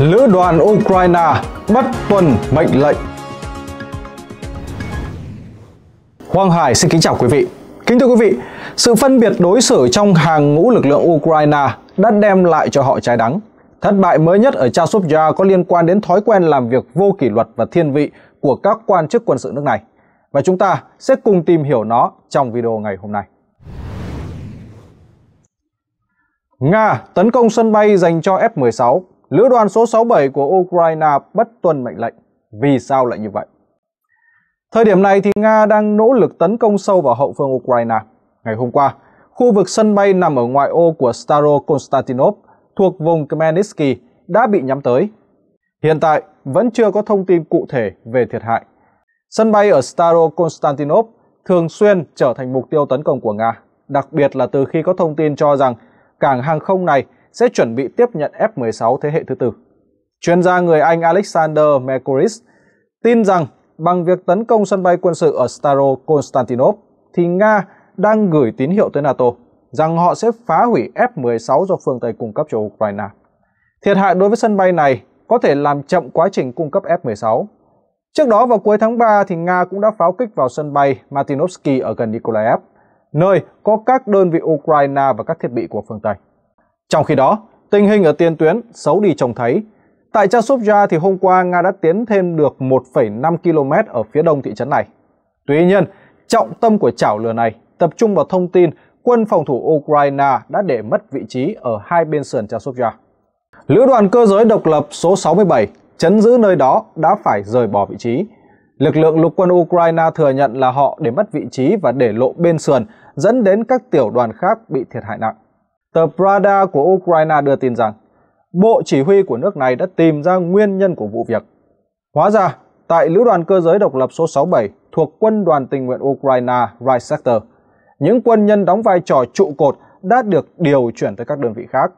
Lữ đoàn Ukraine bất tuân mệnh lệnh Hoàng Hải xin kính chào quý vị Kính thưa quý vị, sự phân biệt đối xử trong hàng ngũ lực lượng Ukraine đã đem lại cho họ trái đắng. Thất bại mới nhất ở Chasovya có liên quan đến thói quen làm việc vô kỷ luật và thiên vị của các quan chức quân sự nước này. Và chúng ta sẽ cùng tìm hiểu nó trong video ngày hôm nay. Nga tấn công sân bay dành cho F-16 Lữ đoàn số 67 của Ukraine bất tuân mệnh lệnh. Vì sao lại như vậy? Thời điểm này thì Nga đang nỗ lực tấn công sâu vào hậu phương Ukraine. Ngày hôm qua, khu vực sân bay nằm ở ngoại ô của Staro Konstantinov thuộc vùng Khmelnytsky đã bị nhắm tới. Hiện tại vẫn chưa có thông tin cụ thể về thiệt hại. Sân bay ở Staro Konstantinov thường xuyên trở thành mục tiêu tấn công của Nga, đặc biệt là từ khi có thông tin cho rằng cảng hàng không này sẽ chuẩn bị tiếp nhận F-16 thế hệ thứ tư. Chuyên gia người Anh Alexander Mercoris tin rằng bằng việc tấn công sân bay quân sự ở Staro Konstantinov thì Nga đang gửi tín hiệu tới NATO rằng họ sẽ phá hủy F-16 do phương Tây cung cấp cho Ukraine. Thiệt hại đối với sân bay này có thể làm chậm quá trình cung cấp F-16. Trước đó vào cuối tháng 3 thì Nga cũng đã pháo kích vào sân bay Martinovsky ở gần Nikolaev, nơi có các đơn vị Ukraine và các thiết bị của phương Tây. Trong khi đó, tình hình ở tiền tuyến xấu đi trông thấy. Tại Chasovya thì hôm qua Nga đã tiến thêm được 1,5 km ở phía đông thị trấn này. Tuy nhiên, trọng tâm của chảo lửa này tập trung vào thông tin quân phòng thủ Ukraine đã để mất vị trí ở hai bên sườn Chasovya. Lữ đoàn cơ giới độc lập số 67 chấn giữ nơi đó đã phải rời bỏ vị trí. Lực lượng lục quân Ukraine thừa nhận là họ để mất vị trí và để lộ bên sườn, dẫn đến các tiểu đoàn khác bị thiệt hại nặng. Tờ Prada của Ukraine đưa tin rằng Bộ Chỉ huy của nước này đã tìm ra nguyên nhân của vụ việc. Hóa ra, tại Lữ đoàn Cơ giới Độc lập số 67 thuộc Quân đoàn Tình nguyện Ukraine Right Sector, những quân nhân đóng vai trò trụ cột đã được điều chuyển tới các đơn vị khác.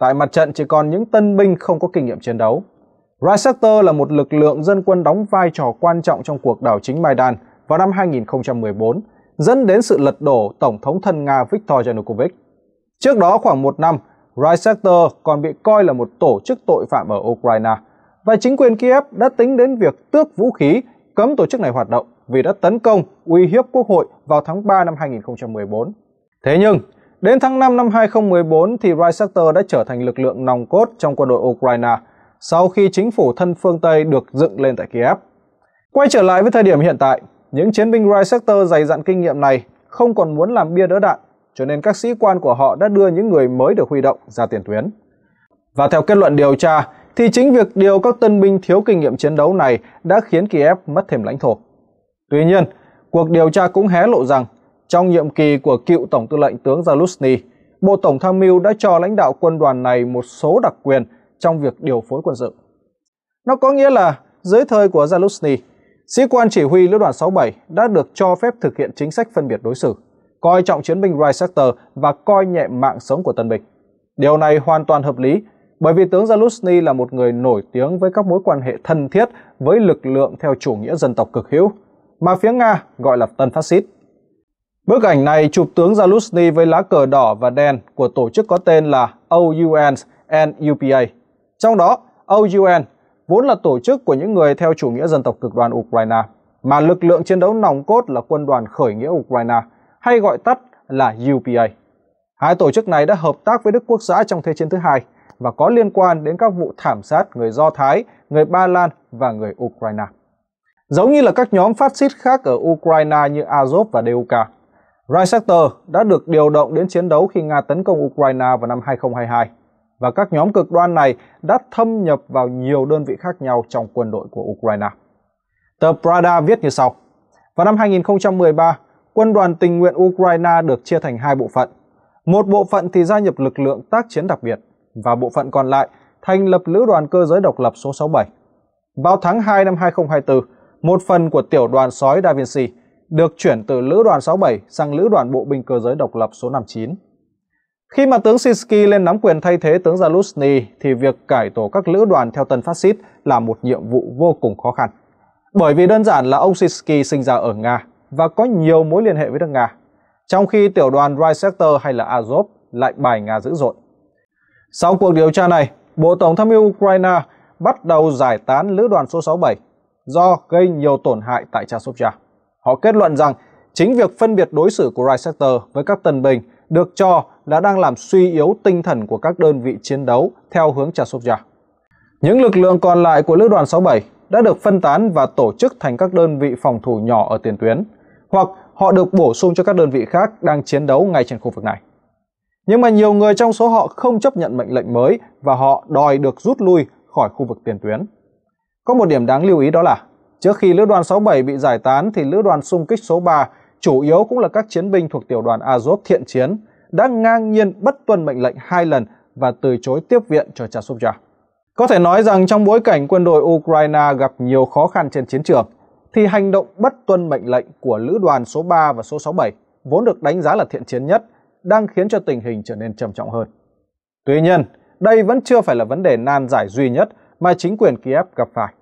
Tại mặt trận chỉ còn những tân binh không có kinh nghiệm chiến đấu. Right Sector là một lực lượng dân quân đóng vai trò quan trọng trong cuộc đảo chính Maidan vào năm 2014, dẫn đến sự lật đổ Tổng thống thân Nga Viktor Yanukovych. Trước đó khoảng một năm, Sector còn bị coi là một tổ chức tội phạm ở Ukraine và chính quyền Kiev đã tính đến việc tước vũ khí cấm tổ chức này hoạt động vì đã tấn công uy hiếp quốc hội vào tháng 3 năm 2014. Thế nhưng, đến tháng 5 năm 2014 thì Sector đã trở thành lực lượng nòng cốt trong quân đội Ukraine sau khi chính phủ thân phương Tây được dựng lên tại Kiev. Quay trở lại với thời điểm hiện tại, những chiến binh Sector dày dặn kinh nghiệm này không còn muốn làm bia đỡ đạn cho nên các sĩ quan của họ đã đưa những người mới được huy động ra tiền tuyến. Và theo kết luận điều tra, thì chính việc điều các tân binh thiếu kinh nghiệm chiến đấu này đã khiến Kiev mất thêm lãnh thổ. Tuy nhiên, cuộc điều tra cũng hé lộ rằng trong nhiệm kỳ của cựu Tổng tư lệnh tướng Zaluzny, Bộ Tổng tham mưu đã cho lãnh đạo quân đoàn này một số đặc quyền trong việc điều phối quân sự. Nó có nghĩa là dưới thời của Zaluzny, sĩ quan chỉ huy lữ đoàn 67 đã được cho phép thực hiện chính sách phân biệt đối xử coi trọng chiến binh Rice Sector và coi nhẹ mạng sống của tân binh. Điều này hoàn toàn hợp lý, bởi vì tướng Zaluzny là một người nổi tiếng với các mối quan hệ thân thiết với lực lượng theo chủ nghĩa dân tộc cực hữu, mà phía Nga gọi là tân phát xít. Bức ảnh này chụp tướng Zaluzny với lá cờ đỏ và đen của tổ chức có tên là OUN and UPA. Trong đó, OUN vốn là tổ chức của những người theo chủ nghĩa dân tộc cực đoan Ukraine, mà lực lượng chiến đấu nòng cốt là quân đoàn khởi nghĩa Ukraine – hay gọi tắt là UPA. Hai tổ chức này đã hợp tác với Đức Quốc xã trong Thế chiến thứ hai và có liên quan đến các vụ thảm sát người Do Thái, người Ba Lan và người Ukraine. Giống như là các nhóm phát xít khác ở Ukraine như Azov và DUK, Rheinsektor đã được điều động đến chiến đấu khi Nga tấn công Ukraine vào năm 2022 và các nhóm cực đoan này đã thâm nhập vào nhiều đơn vị khác nhau trong quân đội của Ukraine. Tờ Prada viết như sau. Vào năm 2013, quân đoàn tình nguyện Ukraine được chia thành hai bộ phận. Một bộ phận thì gia nhập lực lượng tác chiến đặc biệt và bộ phận còn lại thành lập lữ đoàn cơ giới độc lập số 67. Vào tháng 2 năm 2024, một phần của tiểu đoàn sói Da Vinci được chuyển từ lữ đoàn 67 sang lữ đoàn bộ binh cơ giới độc lập số 59. Khi mà tướng Siski lên nắm quyền thay thế tướng Zaluzny thì việc cải tổ các lữ đoàn theo tân phát xít là một nhiệm vụ vô cùng khó khăn. Bởi vì đơn giản là ông Siski sinh ra ở Nga, và có nhiều mối liên hệ với nước Nga, trong khi tiểu đoàn Right Sector hay là Azov lại bài Nga dữ dội. Sau cuộc điều tra này, Bộ Tổng tham mưu Ukraine bắt đầu giải tán lữ đoàn số 67 do gây nhiều tổn hại tại Chasovia. Họ kết luận rằng chính việc phân biệt đối xử của Right Sector với các tân binh được cho là đang làm suy yếu tinh thần của các đơn vị chiến đấu theo hướng Chasovia. Những lực lượng còn lại của lữ đoàn 67 đã được phân tán và tổ chức thành các đơn vị phòng thủ nhỏ ở tiền tuyến, hoặc họ được bổ sung cho các đơn vị khác đang chiến đấu ngay trên khu vực này. Nhưng mà nhiều người trong số họ không chấp nhận mệnh lệnh mới và họ đòi được rút lui khỏi khu vực tiền tuyến. Có một điểm đáng lưu ý đó là trước khi lữ đoàn 67 bị giải tán thì lữ đoàn xung kích số 3 chủ yếu cũng là các chiến binh thuộc tiểu đoàn Azov thiện chiến đã ngang nhiên bất tuân mệnh lệnh hai lần và từ chối tiếp viện cho Chasovja. Có thể nói rằng trong bối cảnh quân đội Ukraine gặp nhiều khó khăn trên chiến trường, thì hành động bất tuân mệnh lệnh của lữ đoàn số 3 và số 67 vốn được đánh giá là thiện chiến nhất đang khiến cho tình hình trở nên trầm trọng hơn. Tuy nhiên, đây vẫn chưa phải là vấn đề nan giải duy nhất mà chính quyền Kiev gặp phải.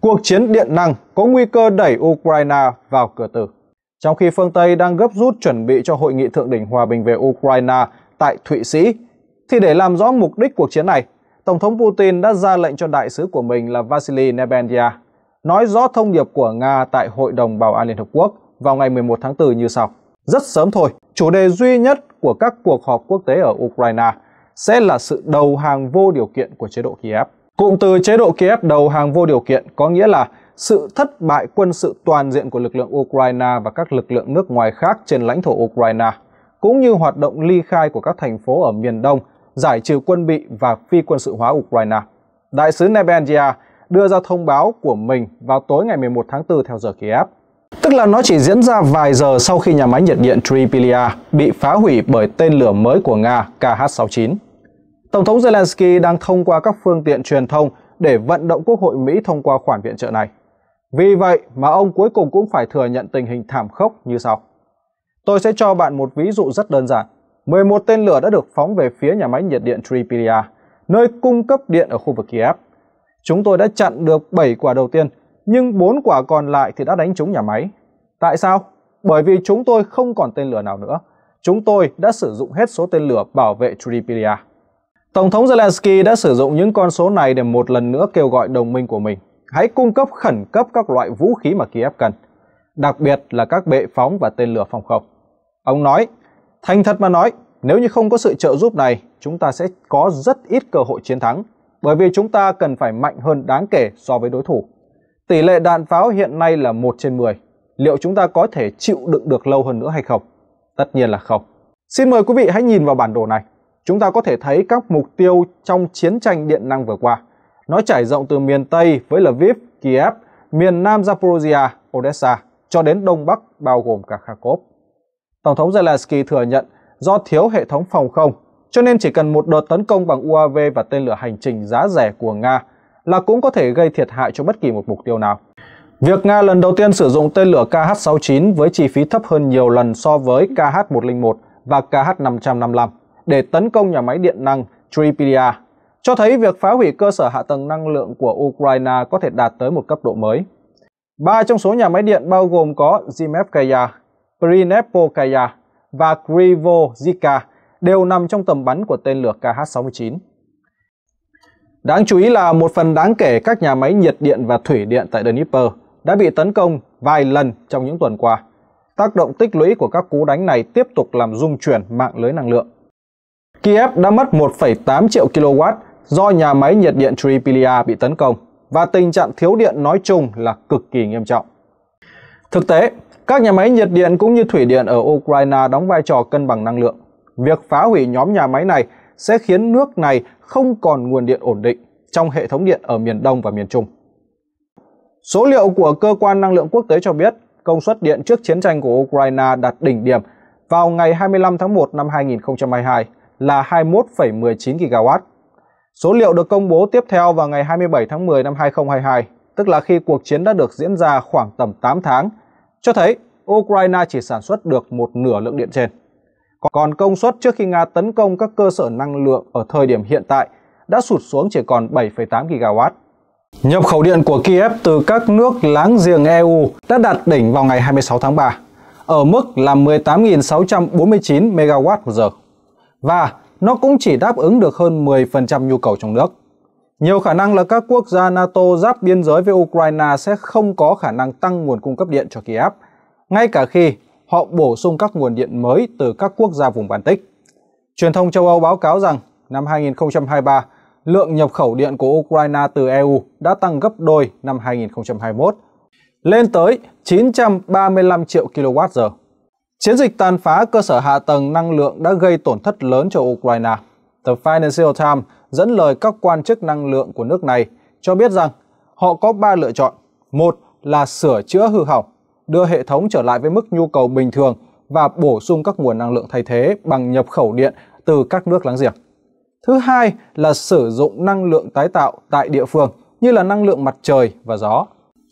Cuộc chiến điện năng có nguy cơ đẩy Ukraine vào cửa tử. Trong khi phương Tây đang gấp rút chuẩn bị cho hội nghị thượng đỉnh hòa bình về Ukraine tại Thụy Sĩ, thì để làm rõ mục đích cuộc chiến này, Tổng thống Putin đã ra lệnh cho đại sứ của mình là Vasily Nebendia nói rõ thông điệp của Nga tại Hội đồng Bảo an Liên Hợp Quốc vào ngày 11 tháng 4 như sau. Rất sớm thôi, chủ đề duy nhất của các cuộc họp quốc tế ở Ukraine sẽ là sự đầu hàng vô điều kiện của chế độ Kiev. Cụm từ chế độ Kiev đầu hàng vô điều kiện có nghĩa là sự thất bại quân sự toàn diện của lực lượng Ukraine và các lực lượng nước ngoài khác trên lãnh thổ Ukraine, cũng như hoạt động ly khai của các thành phố ở miền đông giải trừ quân bị và phi quân sự hóa Ukraine. Đại sứ Nebendia đưa ra thông báo của mình vào tối ngày 11 tháng 4 theo giờ Kiev. Tức là nó chỉ diễn ra vài giờ sau khi nhà máy nhiệt điện Tripilia bị phá hủy bởi tên lửa mới của Nga KH-69. Tổng thống Zelensky đang thông qua các phương tiện truyền thông để vận động Quốc hội Mỹ thông qua khoản viện trợ này. Vì vậy mà ông cuối cùng cũng phải thừa nhận tình hình thảm khốc như sau. Tôi sẽ cho bạn một ví dụ rất đơn giản. 11 tên lửa đã được phóng về phía nhà máy nhiệt điện Tripiria, nơi cung cấp điện ở khu vực Kiev. Chúng tôi đã chặn được 7 quả đầu tiên, nhưng 4 quả còn lại thì đã đánh trúng nhà máy. Tại sao? Bởi vì chúng tôi không còn tên lửa nào nữa. Chúng tôi đã sử dụng hết số tên lửa bảo vệ Tripiria. Tổng thống Zelensky đã sử dụng những con số này để một lần nữa kêu gọi đồng minh của mình hãy cung cấp khẩn cấp các loại vũ khí mà Kiev cần, đặc biệt là các bệ phóng và tên lửa phòng không. Ông nói, Thành thật mà nói, nếu như không có sự trợ giúp này, chúng ta sẽ có rất ít cơ hội chiến thắng, bởi vì chúng ta cần phải mạnh hơn đáng kể so với đối thủ. Tỷ lệ đạn pháo hiện nay là 1 trên 10. Liệu chúng ta có thể chịu đựng được lâu hơn nữa hay không? Tất nhiên là không. Xin mời quý vị hãy nhìn vào bản đồ này. Chúng ta có thể thấy các mục tiêu trong chiến tranh điện năng vừa qua. Nó trải rộng từ miền Tây với Lviv, Kiev, miền Nam Zaporozhia, Odessa cho đến Đông Bắc bao gồm cả Kharkov. Tổng thống Zelensky thừa nhận do thiếu hệ thống phòng không, cho nên chỉ cần một đợt tấn công bằng UAV và tên lửa hành trình giá rẻ của Nga là cũng có thể gây thiệt hại cho bất kỳ một mục tiêu nào. Việc Nga lần đầu tiên sử dụng tên lửa KH-69 với chi phí thấp hơn nhiều lần so với KH-101 và KH-555 để tấn công nhà máy điện năng Tripedia cho thấy việc phá hủy cơ sở hạ tầng năng lượng của Ukraine có thể đạt tới một cấp độ mới. Ba trong số nhà máy điện bao gồm có Zimevkaya, Prinepokaya và Krivozika đều nằm trong tầm bắn của tên lửa KH-69. Đáng chú ý là một phần đáng kể các nhà máy nhiệt điện và thủy điện tại Dnipro đã bị tấn công vài lần trong những tuần qua. Tác động tích lũy của các cú đánh này tiếp tục làm rung chuyển mạng lưới năng lượng. Kiev đã mất 1,8 triệu kW do nhà máy nhiệt điện Tripilia bị tấn công và tình trạng thiếu điện nói chung là cực kỳ nghiêm trọng. Thực tế, các nhà máy nhiệt điện cũng như thủy điện ở Ukraine đóng vai trò cân bằng năng lượng. Việc phá hủy nhóm nhà máy này sẽ khiến nước này không còn nguồn điện ổn định trong hệ thống điện ở miền Đông và miền Trung. Số liệu của Cơ quan Năng lượng Quốc tế cho biết công suất điện trước chiến tranh của Ukraine đạt đỉnh điểm vào ngày 25 tháng 1 năm 2022 là 21,19 GW. Số liệu được công bố tiếp theo vào ngày 27 tháng 10 năm 2022, tức là khi cuộc chiến đã được diễn ra khoảng tầm 8 tháng cho thấy Ukraine chỉ sản xuất được một nửa lượng điện trên. Còn công suất trước khi Nga tấn công các cơ sở năng lượng ở thời điểm hiện tại đã sụt xuống chỉ còn 7,8 gigawatt. Nhập khẩu điện của Kiev từ các nước láng giềng EU đã đạt đỉnh vào ngày 26 tháng 3, ở mức là 18.649 MWh. Và nó cũng chỉ đáp ứng được hơn 10% nhu cầu trong nước. Nhiều khả năng là các quốc gia NATO giáp biên giới với Ukraine sẽ không có khả năng tăng nguồn cung cấp điện cho Kiev, ngay cả khi họ bổ sung các nguồn điện mới từ các quốc gia vùng Baltic. Truyền thông châu Âu báo cáo rằng năm 2023, lượng nhập khẩu điện của Ukraine từ EU đã tăng gấp đôi năm 2021, lên tới 935 triệu kWh. Chiến dịch tàn phá cơ sở hạ tầng năng lượng đã gây tổn thất lớn cho Ukraine. The Financial Times dẫn lời các quan chức năng lượng của nước này cho biết rằng họ có 3 lựa chọn. Một là sửa chữa hư hỏng, đưa hệ thống trở lại với mức nhu cầu bình thường và bổ sung các nguồn năng lượng thay thế bằng nhập khẩu điện từ các nước láng giềng. Thứ hai là sử dụng năng lượng tái tạo tại địa phương như là năng lượng mặt trời và gió.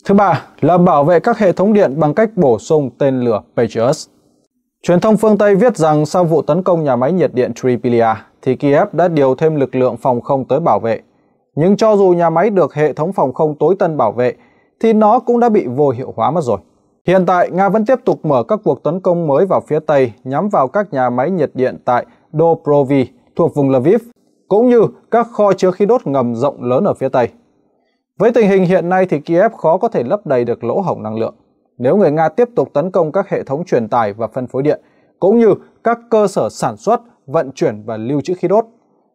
Thứ ba là bảo vệ các hệ thống điện bằng cách bổ sung tên lửa Patriot. Truyền thông phương Tây viết rằng sau vụ tấn công nhà máy nhiệt điện Tripilia, thì Kiev đã điều thêm lực lượng phòng không tới bảo vệ. Nhưng cho dù nhà máy được hệ thống phòng không tối tân bảo vệ, thì nó cũng đã bị vô hiệu hóa mất rồi. Hiện tại, Nga vẫn tiếp tục mở các cuộc tấn công mới vào phía Tây nhắm vào các nhà máy nhiệt điện tại Dobrovi thuộc vùng Lviv, cũng như các kho chứa khí đốt ngầm rộng lớn ở phía Tây. Với tình hình hiện nay thì Kiev khó có thể lấp đầy được lỗ hổng năng lượng nếu người Nga tiếp tục tấn công các hệ thống truyền tải và phân phối điện, cũng như các cơ sở sản xuất, vận chuyển và lưu trữ khí đốt,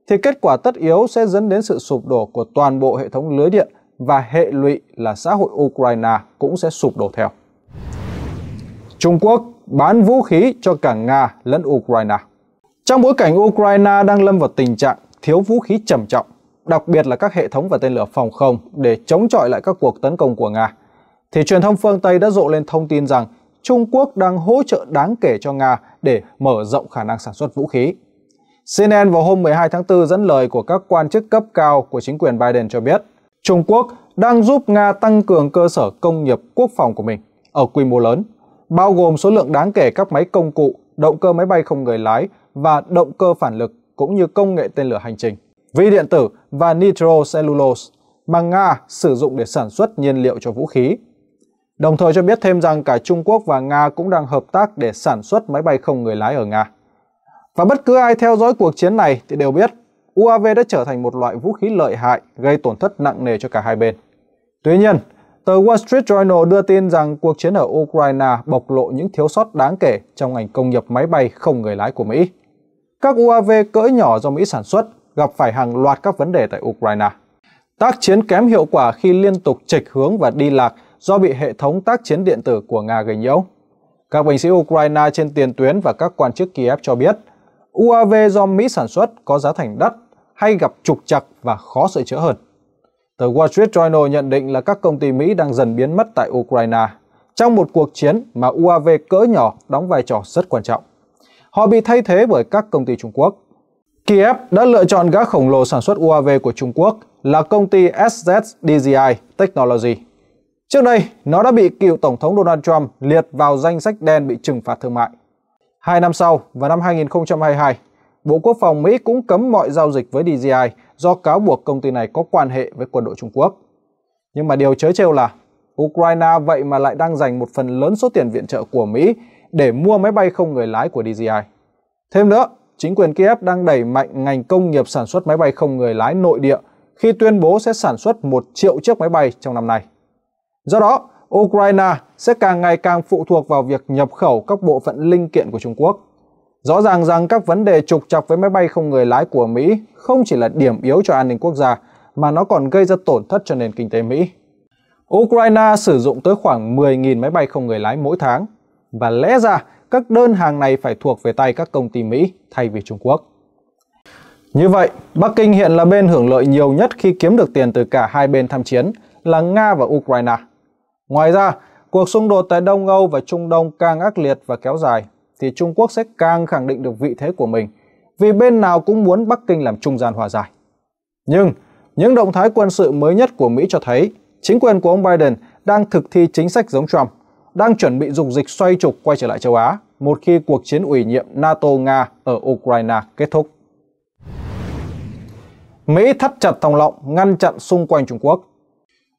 thì kết quả tất yếu sẽ dẫn đến sự sụp đổ của toàn bộ hệ thống lưới điện và hệ lụy là xã hội Ukraine cũng sẽ sụp đổ theo. Trung Quốc bán vũ khí cho cả Nga lẫn Ukraine Trong bối cảnh Ukraine đang lâm vào tình trạng thiếu vũ khí trầm trọng, đặc biệt là các hệ thống và tên lửa phòng không để chống chọi lại các cuộc tấn công của Nga, thì truyền thông phương Tây đã rộ lên thông tin rằng Trung Quốc đang hỗ trợ đáng kể cho Nga để mở rộng khả năng sản xuất vũ khí. CNN vào hôm 12 tháng 4 dẫn lời của các quan chức cấp cao của chính quyền Biden cho biết Trung Quốc đang giúp Nga tăng cường cơ sở công nghiệp quốc phòng của mình ở quy mô lớn, bao gồm số lượng đáng kể các máy công cụ, động cơ máy bay không người lái và động cơ phản lực cũng như công nghệ tên lửa hành trình, vi điện tử và nitrocellulose mà Nga sử dụng để sản xuất nhiên liệu cho vũ khí Đồng thời cho biết thêm rằng cả Trung Quốc và Nga cũng đang hợp tác để sản xuất máy bay không người lái ở Nga. Và bất cứ ai theo dõi cuộc chiến này thì đều biết UAV đã trở thành một loại vũ khí lợi hại gây tổn thất nặng nề cho cả hai bên. Tuy nhiên, tờ Wall Street Journal đưa tin rằng cuộc chiến ở Ukraine bộc lộ những thiếu sót đáng kể trong ngành công nghiệp máy bay không người lái của Mỹ. Các UAV cỡ nhỏ do Mỹ sản xuất gặp phải hàng loạt các vấn đề tại Ukraine. Tác chiến kém hiệu quả khi liên tục trịch hướng và đi lạc – do bị hệ thống tác chiến điện tử của Nga gây nhiễu. Các binh sĩ Ukraine trên tiền tuyến và các quan chức Kiev cho biết, UAV do Mỹ sản xuất có giá thành đắt hay gặp trục trặc và khó sửa chữa hơn. Tờ Wall Street Journal nhận định là các công ty Mỹ đang dần biến mất tại Ukraine trong một cuộc chiến mà UAV cỡ nhỏ đóng vai trò rất quan trọng. Họ bị thay thế bởi các công ty Trung Quốc. Kiev đã lựa chọn gã khổng lồ sản xuất UAV của Trung Quốc là công ty SZDGI Technology Trước đây, nó đã bị cựu Tổng thống Donald Trump liệt vào danh sách đen bị trừng phạt thương mại. Hai năm sau, vào năm 2022, Bộ Quốc phòng Mỹ cũng cấm mọi giao dịch với DJI do cáo buộc công ty này có quan hệ với quân đội Trung Quốc. Nhưng mà điều chớ trêu là Ukraine vậy mà lại đang dành một phần lớn số tiền viện trợ của Mỹ để mua máy bay không người lái của DJI. Thêm nữa, chính quyền Kiev đang đẩy mạnh ngành công nghiệp sản xuất máy bay không người lái nội địa khi tuyên bố sẽ sản xuất một triệu chiếc máy bay trong năm nay. Do đó, Ukraine sẽ càng ngày càng phụ thuộc vào việc nhập khẩu các bộ phận linh kiện của Trung Quốc. Rõ ràng rằng các vấn đề trục trặc với máy bay không người lái của Mỹ không chỉ là điểm yếu cho an ninh quốc gia, mà nó còn gây ra tổn thất cho nền kinh tế Mỹ. Ukraine sử dụng tới khoảng 10.000 máy bay không người lái mỗi tháng, và lẽ ra các đơn hàng này phải thuộc về tay các công ty Mỹ thay vì Trung Quốc. Như vậy, Bắc Kinh hiện là bên hưởng lợi nhiều nhất khi kiếm được tiền từ cả hai bên tham chiến là Nga và Ukraine. Ngoài ra, cuộc xung đột tại Đông Âu và Trung Đông càng ác liệt và kéo dài thì Trung Quốc sẽ càng khẳng định được vị thế của mình vì bên nào cũng muốn Bắc Kinh làm trung gian hòa giải. Nhưng những động thái quân sự mới nhất của Mỹ cho thấy chính quyền của ông Biden đang thực thi chính sách giống Trump, đang chuẩn bị dùng dịch xoay trục quay trở lại châu Á một khi cuộc chiến ủy nhiệm NATO-Nga ở Ukraine kết thúc. Mỹ thắt chặt thòng lọng ngăn chặn xung quanh Trung Quốc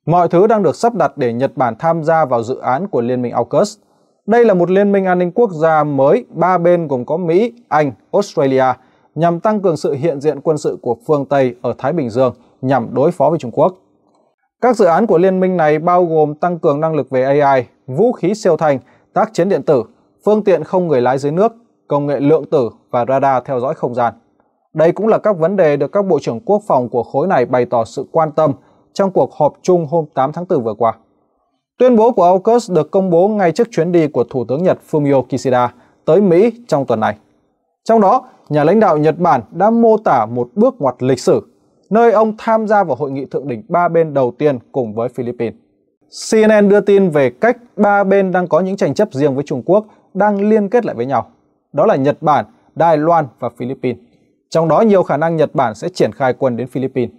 Mọi thứ đang được sắp đặt để Nhật Bản tham gia vào dự án của Liên minh AUKUS. Đây là một liên minh an ninh quốc gia mới, ba bên gồm có Mỹ, Anh, Australia, nhằm tăng cường sự hiện diện quân sự của phương Tây ở Thái Bình Dương nhằm đối phó với Trung Quốc. Các dự án của liên minh này bao gồm tăng cường năng lực về AI, vũ khí siêu thanh, tác chiến điện tử, phương tiện không người lái dưới nước, công nghệ lượng tử và radar theo dõi không gian. Đây cũng là các vấn đề được các bộ trưởng quốc phòng của khối này bày tỏ sự quan tâm trong cuộc họp chung hôm 8 tháng 4 vừa qua. Tuyên bố của AUKUS được công bố ngay trước chuyến đi của Thủ tướng Nhật Fumio Kishida tới Mỹ trong tuần này. Trong đó, nhà lãnh đạo Nhật Bản đã mô tả một bước ngoặt lịch sử, nơi ông tham gia vào hội nghị thượng đỉnh ba bên đầu tiên cùng với Philippines. CNN đưa tin về cách ba bên đang có những tranh chấp riêng với Trung Quốc đang liên kết lại với nhau. Đó là Nhật Bản, Đài Loan và Philippines. Trong đó nhiều khả năng Nhật Bản sẽ triển khai quân đến Philippines.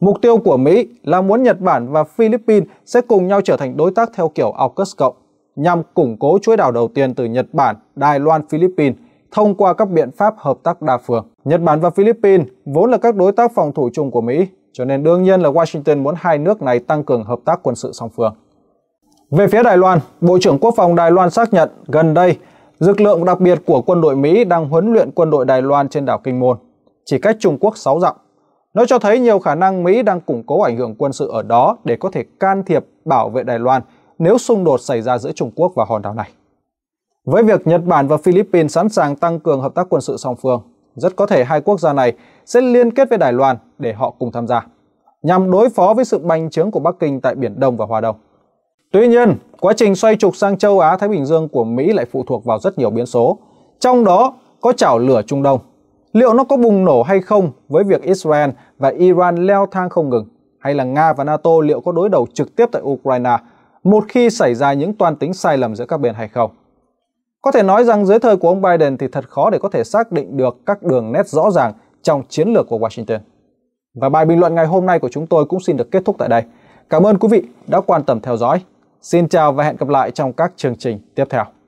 Mục tiêu của Mỹ là muốn Nhật Bản và Philippines sẽ cùng nhau trở thành đối tác theo kiểu AUKUS cộng nhằm củng cố chuỗi đảo đầu tiên từ Nhật Bản, Đài Loan, Philippines thông qua các biện pháp hợp tác đa phương. Nhật Bản và Philippines vốn là các đối tác phòng thủ chung của Mỹ, cho nên đương nhiên là Washington muốn hai nước này tăng cường hợp tác quân sự song phương. Về phía Đài Loan, Bộ trưởng Quốc phòng Đài Loan xác nhận gần đây lực lượng đặc biệt của quân đội Mỹ đang huấn luyện quân đội Đài Loan trên đảo Kinh Môn, chỉ cách Trung Quốc 6 dặm. Nó cho thấy nhiều khả năng Mỹ đang củng cố ảnh hưởng quân sự ở đó để có thể can thiệp bảo vệ Đài Loan nếu xung đột xảy ra giữa Trung Quốc và hòn đảo này. Với việc Nhật Bản và Philippines sẵn sàng tăng cường hợp tác quân sự song phương, rất có thể hai quốc gia này sẽ liên kết với Đài Loan để họ cùng tham gia, nhằm đối phó với sự bành trướng của Bắc Kinh tại Biển Đông và Hoa Đông. Tuy nhiên, quá trình xoay trục sang châu Á-Thái Bình Dương của Mỹ lại phụ thuộc vào rất nhiều biến số, trong đó có chảo lửa Trung Đông Liệu nó có bùng nổ hay không với việc Israel và Iran leo thang không ngừng? Hay là Nga và NATO liệu có đối đầu trực tiếp tại Ukraine một khi xảy ra những toàn tính sai lầm giữa các bên hay không? Có thể nói rằng dưới thời của ông Biden thì thật khó để có thể xác định được các đường nét rõ ràng trong chiến lược của Washington. Và bài bình luận ngày hôm nay của chúng tôi cũng xin được kết thúc tại đây. Cảm ơn quý vị đã quan tâm theo dõi. Xin chào và hẹn gặp lại trong các chương trình tiếp theo.